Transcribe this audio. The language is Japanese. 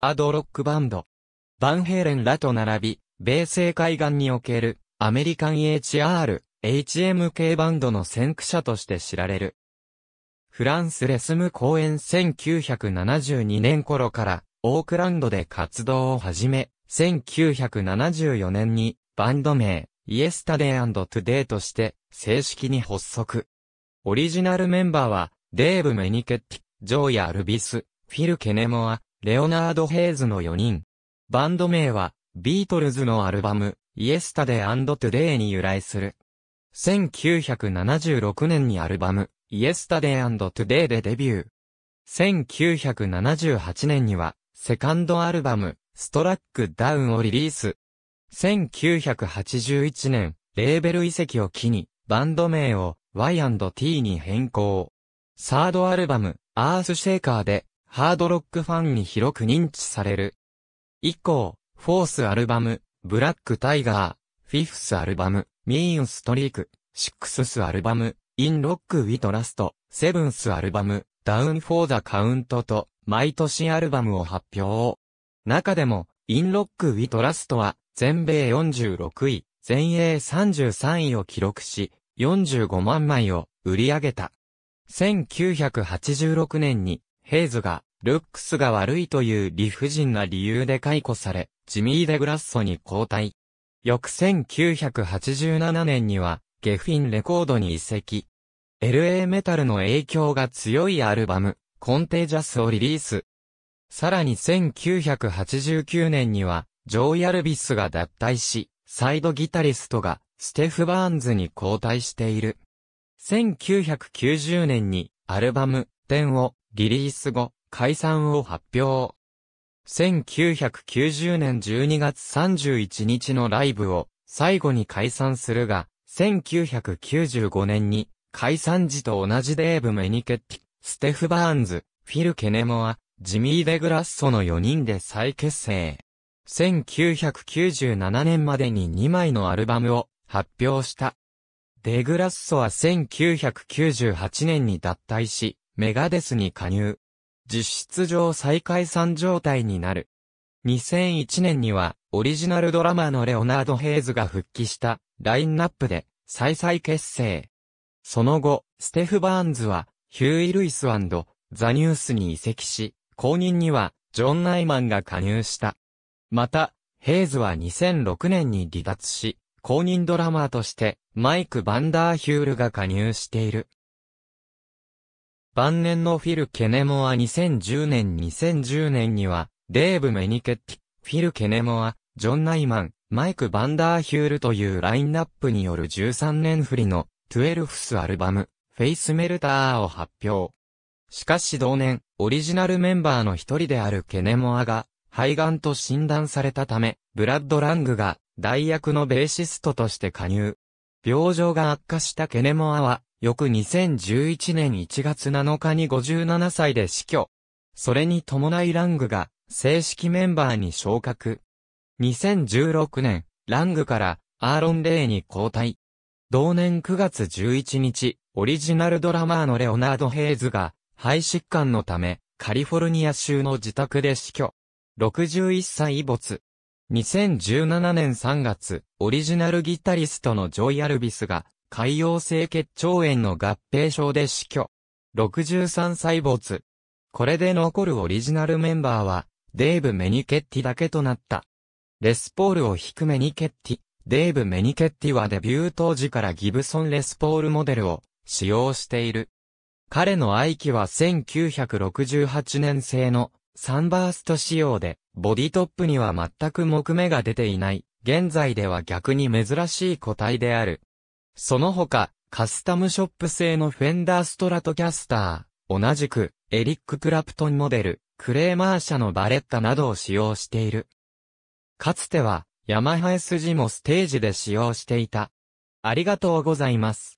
アードロックバンド。バンヘーレンらと並び、米西海岸におけるアメリカン HR、HMK バンドの先駆者として知られる。フランスレスム公演1972年頃からオークランドで活動を始め、1974年にバンド名イエスタデイトゥデイとして正式に発足。オリジナルメンバーはデーブ・メニケッティ、ジョーヤ・ルビス、フィル・ケネモア、レオナード・ヘイズの4人。バンド名は、ビートルズのアルバム、イエスタデートゥデーに由来する。1976年にアルバム、イエスタデートゥデーでデビュー。1978年には、セカンドアルバム、ストラックダウンをリリース。1981年、レーベル遺跡を機に、バンド名を Y&T に変更。サードアルバム、アースシェイカーで、ハードロックファンに広く認知される。以降、フォースアルバム、ブラックタイガー、フィフスアルバム、ミーンストリーク、シックススアルバム、インロックウィトラスト、セブンスアルバム、ダウンフォーザカウントと、毎年アルバムを発表。中でも、インロックウィトラストは、全米46位、全英33位を記録し、45万枚を売り上げた。1986年にヘイズが、ルックスが悪いという理不尽な理由で解雇され、ジミー・デ・グラッソに交代。翌1987年には、ゲフィンレコードに移籍。LA メタルの影響が強いアルバム、コンテージャスをリリース。さらに1989年には、ジョー・ヤルビスが脱退し、サイドギタリストが、ステフ・バーンズに交代している。1990年に、アルバム、10を、リリース後、解散を発表。1990年12月31日のライブを最後に解散するが、1995年に解散時と同じデーブ・メニケッティ、ステフ・バーンズ、フィル・ケネモア、ジミー・デグラッソの4人で再結成。1997年までに2枚のアルバムを発表した。デグラッソは1998年に脱退し、メガデスに加入。実質上再解散状態になる。2001年には、オリジナルドラマーのレオナード・ヘイズが復帰した、ラインナップで、再々結成。その後、ステフ・バーンズは、ヒューイ・ルイスザ・ニュースに移籍し、後任には、ジョン・ナイマンが加入した。また、ヘイズは2006年に離脱し、公認ドラマーとして、マイク・バンダーヒュールが加入している。晩年のフィル・ケネモア2010年2010年には、デーブ・メニケッティ、フィル・ケネモア、ジョン・ナイマン、マイク・バンダーヒュールというラインナップによる13年振りの、12スアルバム、フェイスメルターを発表。しかし同年、オリジナルメンバーの一人であるケネモアが、肺がんと診断されたため、ブラッド・ラングが、代役のベーシストとして加入。病状が悪化したケネモアは、翌2011年1月7日に57歳で死去。それに伴いラングが正式メンバーに昇格。2016年、ラングからアーロン・レイに交代。同年9月11日、オリジナルドラマーのレオナード・ヘイズが、肺疾患のため、カリフォルニア州の自宅で死去。61歳没。2017年3月、オリジナルギタリストのジョイ・アルビスが、海洋性結腸炎の合併症で死去。63歳没。これで残るオリジナルメンバーは、デーブ・メニケッティだけとなった。レスポールを引くメニケッティ、デーブ・メニケッティはデビュー当時からギブソン・レスポールモデルを使用している。彼の愛機は1968年製のサンバースト仕様で、ボディトップには全く木目が出ていない。現在では逆に珍しい個体である。その他、カスタムショップ製のフェンダーストラトキャスター、同じく、エリック・クラプトンモデル、クレーマー社のバレッタなどを使用している。かつては、ヤマハ s 字もステージで使用していた。ありがとうございます。